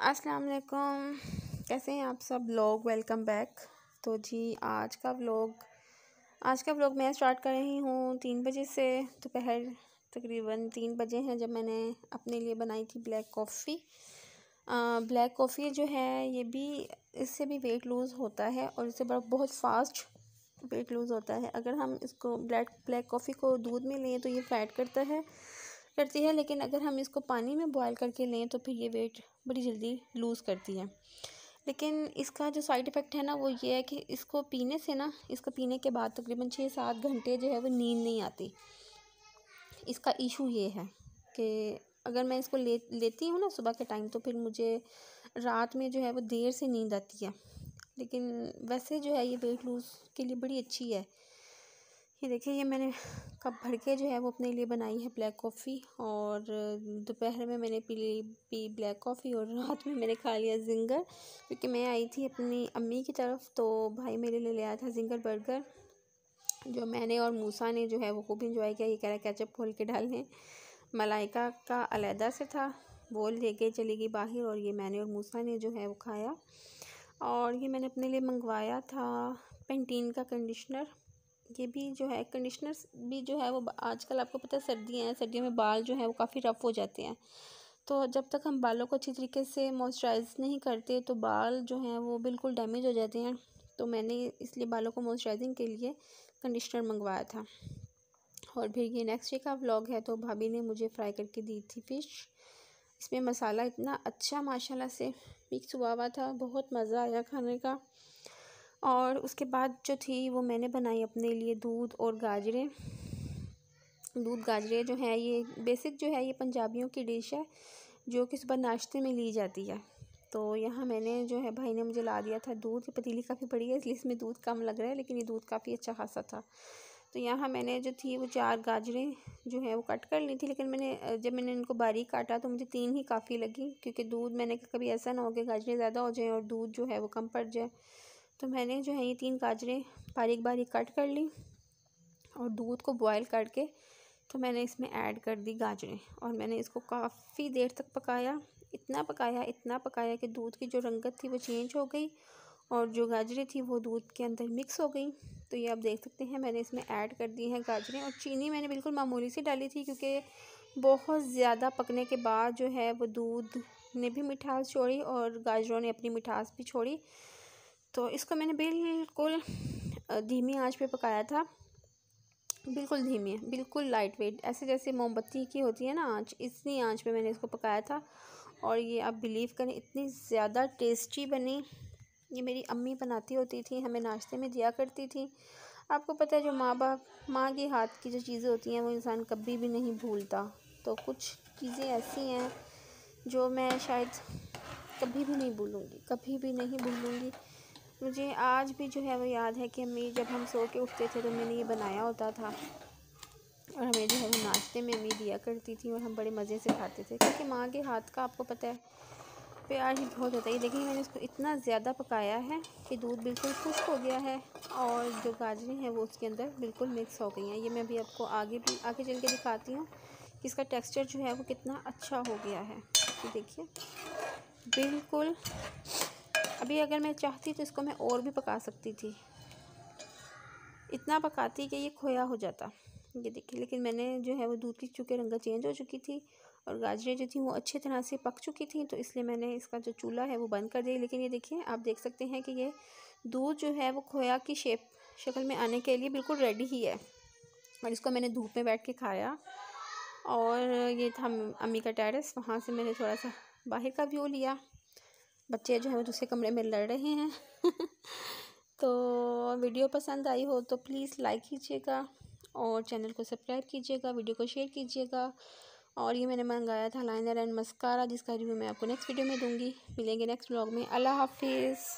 अस्सलाम वालेकुम कैसे हैं आप सब लोग वेलकम बैक तो जी आज का व्लॉग आज का व्लॉग मैं स्टार्ट कर रही हूँ तीन बजे से दोपहर तकरीबन तीन बजे हैं जब मैंने अपने लिए बनाई थी ब्लैक कॉफ़ी ब्लैक कॉफ़ी जो है ये भी इससे भी वेट लूज़ होता है और इससे बड़ा बहुत फास्ट वेट लूज़ होता है अगर हम इसको ब्लैक ब्लैक कॉफ़ी को दूध में लें तो ये फैट करता है करती है लेकिन अगर हम इसको पानी में बॉयल करके लें तो फिर ये वेट बड़ी जल्दी लूज़ करती है लेकिन इसका जो साइड इफ़ेक्ट है ना वो ये है कि इसको पीने से ना इसको पीने के बाद तकरीबन छः सात घंटे जो है वो नींद नहीं आती इसका इशू ये है कि अगर मैं इसको ले लेती हूँ ना सुबह के टाइम तो फिर मुझे रात में जो है वो देर से नींद आती है लेकिन वैसे जो है ये वेट लूज़ के लिए बड़ी अच्छी है ये देखिए ये मैंने कप भर के जो है वो अपने लिए बनाई है ब्लैक कॉफ़ी और दोपहर में मैंने पी ली पी ब्लैक कॉफ़ी और रात में मैंने खा लिया जिंगर क्योंकि मैं आई थी अपनी अम्मी की तरफ तो भाई मेरे लिए ले आया था जिंगर बर्गर जो मैंने और मूसा ने जो है वो खूब इंजॉय किया ये कह रहा कैचअप खोल के डालें मलाइका का अलहदा से था वो लेके चली गई बाहर और ये मैंने और मूसा ने जो है वो खाया और ये मैंने अपने लिए मंगवाया था पेंटीन का कंडीशनर ये भी जो है कंडीशनर भी जो है वो आजकल आपको पता है सर्दियाँ हैं सर्दियों में बाल जो है वो काफ़ी रफ़ हो जाते हैं तो जब तक हम बालों को अच्छी तरीके से मॉइस्चराइज़ नहीं करते तो बाल जो हैं वो बिल्कुल डैमेज हो जाते हैं तो मैंने इसलिए बालों को मॉइस्चराइजिंग के लिए कंडीशनर मंगवाया था और फिर ये नेक्स्ट डे का व्लॉग है तो भाभी ने मुझे फ्राई करके दी थी फ़िश इसमें मसाला इतना अच्छा माशाल्लाह से मिक्स हुआ हुआ था बहुत मज़ा आया खाने का और उसके बाद जो थी वो मैंने बनाई अपने लिए दूध और गाजरें दूध गाजरें जो हैं ये बेसिक जो है ये पंजाबियों की डिश है जो कि सुबह नाश्ते में ली जाती है तो यहाँ मैंने जो है भाई ने मुझे ला दिया था दूध पतीली काफ़ी बड़ी है इसलिए इसमें दूध कम लग रहा है लेकिन ये दूध काफ़ी अच्छा खासा था तो यहाँ मैंने जो थी वो चार गाजरें जो है वो कट कर ली थी लेकिन मैंने जब मैंने इनको बारीक काटा तो मुझे तीन ही काफ़ी लगी क्योंकि दूध मैंने कभी ऐसा ना हो कि गाजरें ज़्यादा हो जाएँ और दूध जो है वो कम पड़ जाए तो मैंने जो है ये तीन गाजरें बारीक बारीक कट कर ली और दूध को बॉयल करके तो मैंने इसमें ऐड कर दी गाजरें और मैंने इसको काफ़ी देर तक पकाया इतना पकाया इतना पकाया कि दूध की जो रंगत थी वो चेंज हो गई और जो गाजरें थी वो दूध के अंदर मिक्स हो गई तो ये आप देख सकते हैं मैंने इसमें ऐड कर दी हैं गाजरें और चीनी मैंने बिल्कुल मामूली सी डाली थी क्योंकि बहुत ज़्यादा पकने के बाद जो है वो दूध ने भी मिठास छोड़ी और गाजरों ने अपनी मिठास भी छोड़ी तो इसको मैंने बिल्कुल धीमी आंच पे पकाया था बिल्कुल धीमी बिल्कुल लाइट वेट ऐसे जैसे मोमबत्ती की होती है ना आँच इतनी आँच पे मैंने इसको पकाया था और ये आप बिलीव करें इतनी ज़्यादा टेस्टी बनी ये मेरी अम्मी बनाती होती थी हमें नाश्ते में दिया करती थी आपको पता है जो माँ बाप माँ के हाथ की जो चीज़ें होती हैं वो इंसान कभी भी नहीं भूलता तो कुछ चीज़ें ऐसी हैं जो मैं शायद कभी भी नहीं भूलूँगी कभी भी नहीं भूलूँगी मुझे आज भी जो है वो याद है कि अम्मी जब हम सो के उठते थे तो मैंने ये बनाया होता था और हमें जो है वो नाश्ते में अम्मी दिया करती थी और हम बड़े मज़े से खाते थे क्योंकि माँ के हाथ का आपको पता है प्यार ही बहुत होता है देखिए मैंने इसको इतना ज़्यादा पकाया है कि दूध बिल्कुल खुश्क हो गया है और जो गाजरें हैं वो उसके अंदर बिल्कुल मिक्स हो गई हैं ये मैं अभी आपको आगे भी आगे चल के दिखाती हूँ कि इसका टेक्सचर जो है वो कितना अच्छा हो गया है देखिए बिल्कुल अभी अगर मैं चाहती तो इसको मैं और भी पका सकती थी इतना पकाती कि ये खोया हो जाता ये देखिए लेकिन मैंने जो है वो दूध की चूके रंगा चेंज हो चुकी थी और गाजरें जो थी वो अच्छी तरह से पक चुकी थी तो इसलिए मैंने इसका जो चूल्हा है वो बंद कर दिया लेकिन ये देखिए आप देख सकते हैं कि ये दूध जो है वो खोया की शेप शक्ल में आने के लिए बिल्कुल रेडी ही है और इसको मैंने धूप में बैठ के खाया और ये था अम्मी का टेरेस वहाँ से मैंने थोड़ा सा बाहर का व्यू लिया बच्चे जो वो दूसरे कमरे में लड़ रहे हैं तो वीडियो पसंद आई हो तो प्लीज़ लाइक कीजिएगा और चैनल को सब्सक्राइब कीजिएगा वीडियो को शेयर कीजिएगा और ये मैंने मंगाया था लाइनर एंड मस्कारा जिसका रिव्यू मैं आपको नेक्स्ट वीडियो में दूंगी मिलेंगे नेक्स्ट ब्लॉग में अल्लाह हाफिज़